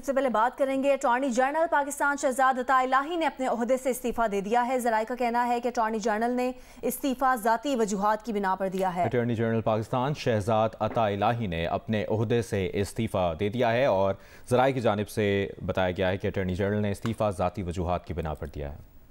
सबसे पहले बात करेंगे अटॉर्नी जनरल पाकिस्तान शहजाद अता ने अपने अहदे से इस्तीफा दे दिया है जराय का कहना है कि अटॉर्नी जनरल ने इस्तीफा ज़ाती वजूहत की बिना पर दिया है अटॉर्नी जनरल पाकिस्तान शहजाद अताही ने अपने अहदे से इस्तीफा दे दिया है और जराये की जानब से बताया गया है कि अटॉर्नी जनरल ने इस्तीफा ज़ाती वजूहत की बिना पर दिया है